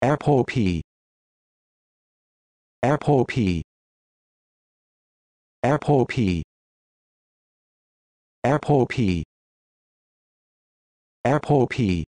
Apple P Apple P Apple P Apple P Apple P